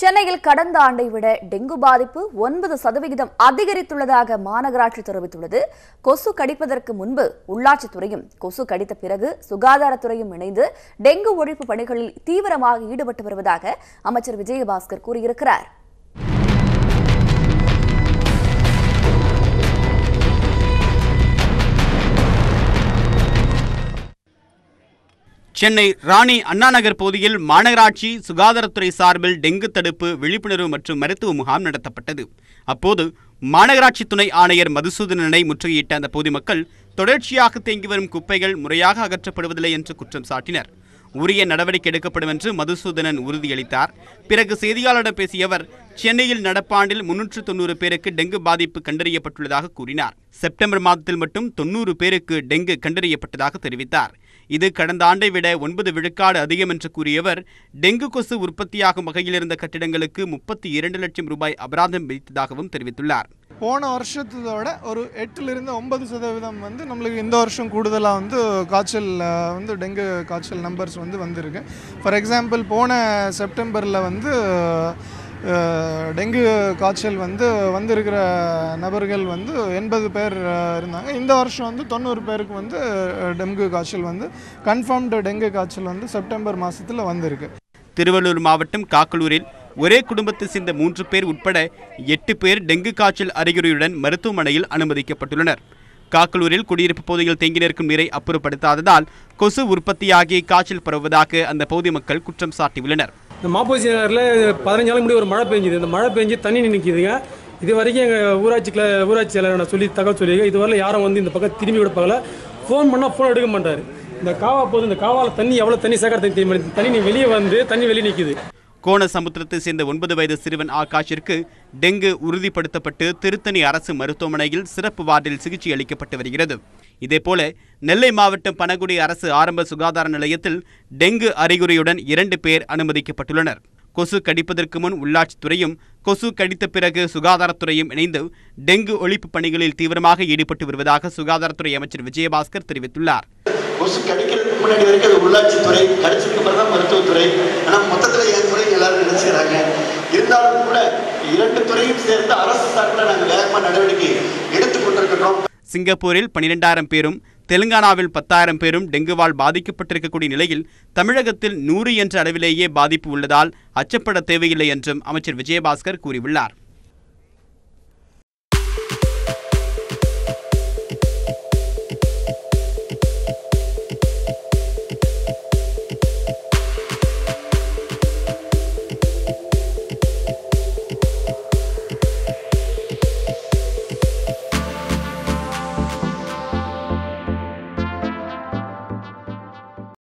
சென்னையில் கடந்த ஆண்டை விட டெங்கு பாதிப்பு ஒன்பது சதவிகிதம் அதிகரித்துள்ளதாக மாநகராட்சி தெரிவித்துள்ளது கொசு கடிப்பதற்கு முன்பு உள்ளாட்சித்துறையும் கொசு கடித்த பிறகு சுகாதாரத்துறையும் இணைந்து டெங்கு ஒழிப்பு பணிகளில் தீவிரமாக ஈடுபட்டு வருவதாக அமைச்சர் விஜயபாஸ்கர் கூறியிருக்கிறார் சென்னை ராணி அண்ணாநகர் பகுதியில் மாநகராட்சி சுகாதாரத்துறை சார்பில் டெங்கு தடுப்பு விழிப்புணர்வு மற்றும் மருத்துவ முகாம் நடத்தப்பட்டது அப்போது மாநகராட்சி துணை ஆணையர் மதுசூதனனை முற்றுகையிட்ட அந்த பொதுமக்கள் தொடர்ச்சியாக தேங்கி வரும் குப்பைகள் முறையாக அகற்றப்படுவதில்லை என்று குற்றம் சாட்டினர் உரிய நடவடிக்கை எடுக்கப்படும் என்று மதுசூதனன் உறுதியளித்தார் பிறகு செய்தியாளரிடம் பேசிய அவர் சென்னையில் நடப்பாண்டில் முன்னூற்று தொண்ணூறு பேருக்கு டெங்கு பாதிப்பு கண்டறியப்பட்டுள்ளதாக கூறினார் செப்டம்பர் மாதத்தில் மட்டும் தொன்னூறு பேருக்கு டெங்கு கண்டறியப்பட்டதாக தெரிவித்தார் இது கடந்த ஆண்டை விட ஒன்பது விழுக்காடு அதிகம் என்று கூறியவர் டெங்கு கொசு உற்பத்தியாகும் வகையில் இருந்த கட்டிடங்களுக்கு முப்பத்தி இரண்டு லட்சம் ரூபாய் அபராதம் விதித்ததாகவும் தெரிவித்துள்ளார் போன வருஷத்தோட ஒரு எட்டுலேருந்து ஒன்பது சதவீதம் வந்து நம்மளுக்கு இந்த வருஷம் கூடுதலாக வந்து காய்ச்சல் வந்து டெங்கு காய்ச்சல் நம்பர்ஸ் வந்து வந்திருக்கு ஃபார் எக்ஸாம்பிள் போன செப்டம்பரில் வந்து டெங்கு காய்ச்சல் வந்து வந்திருக்கிற நபர்கள் வந்து எண்பது பேர் இருந்தாங்க இந்த வருஷம் வந்து தொண்ணூறு பேருக்கு வந்து டெங்கு காய்ச்சல் வந்து கன்ஃபார்ம்டு டெங்கு காய்ச்சல் வந்து செப்டம்பர் மாதத்தில் வந்திருக்கு திருவள்ளூர் மாவட்டம் காக்கலூரில் ஒரே குடும்பத்தை சேர்ந்த மூன்று பேர் உட்பட எட்டு பேர் டெங்கு காய்ச்சல் அறிகுறியுடன் மருத்துவமனையில் அனுமதிக்கப்பட்டுள்ளனர் காக்கலூரில் குடியிருப்பு பகுதியில் தேங்கி நிற்கும் நீரை அப்புறப்படுத்தாததால் கொசு உற்பத்தியாகி காய்ச்சல் பரவுவதாக அந்த பகுதி மக்கள் குற்றம் சாட்டியுள்ளனர் இந்த மாப்போசி நகரில் பதினஞ்சு நாள் ஒரு மழை பெஞ்சுது இந்த மழை பெஞ்சு தண்ணி நிற்கிதுங்க இது வரைக்கும் எங்கள் ஊராட்சி ஊராட்சி நான் சொல்லி தகவல் சொல்லியிருக்கேன் இதுவரை யாரும் வந்து இந்த பக்கம் திரும்பி கொடுப்பாங்கள ஃபோன் பண்ணால் ஃபோன் எடுக்க மாட்டார் இந்த காவா போது இந்த காவாவில் தண்ணி எவ்வளோ தண்ணி சேகர தண்ணி தண்ணி வெளியே வந்து தண்ணி வெளியே நிற்கிது கோண சமுத்திரத்தை சேர்ந்த ஒன்பது வயது சிறுவன் ஆகாஷிற்கு டெங்கு உறுதிப்படுத்தப்பட்டு திருத்தணி அரசு மருத்துவமனையில் சிறப்பு வார்டில் சிகிச்சை அளிக்கப்பட்டு வருகிறது இதேபோல நெல்லை மாவட்டம் பனகுடி அரசு ஆரம்ப சுகாதார நிலையத்தில் டெங்கு அறிகுறியுடன் இரண்டு பேர் அனுமதிக்கப்பட்டுள்ளனர் கொசு கடிப்பதற்கு முன் உள்ளாட்சித்துறையும் கொசு கடித்த பிறகு சுகாதாரத்துறையும் இணைந்து டெங்கு ஒழிப்பு பணிகளில் தீவிரமாக ஈடுபட்டு வருவதாக சுகாதாரத்துறை அமைச்சர் விஜயபாஸ்கர் தெரிவித்துள்ளார் கொசு கடிக்கிறதுக்கு முன்னாடி வரைக்கும் உள்ளாட்சித்துறை கடிச்சதுக்கு பிறகு மருத்துவத்துறை ஆனால் மொத்தத்தில் இருந்தாலும் கூட இரண்டு துறையும் சேர்ந்து அரசு சார்பில் நாங்கள் வேகமாக நடவடிக்கை எடுத்துக் கொண்டிருக்கிறோம் சிங்கப்பூரில் பனிரெண்டாயிரம் பேரும் தெலுங்கானாவில் பத்தாயிரம் பேரும் டெங்குவால் பாதிக்கப்பட்டிருக்கக்கூடிய நிலையில் தமிழகத்தில் நூறு என்ற அளவிலேயே பாதிப்பு உள்ளதால் அச்சப்பட தேவையில்லை என்றும் அமைச்சர் விஜயபாஸ்கர் கூறியுள்ளார்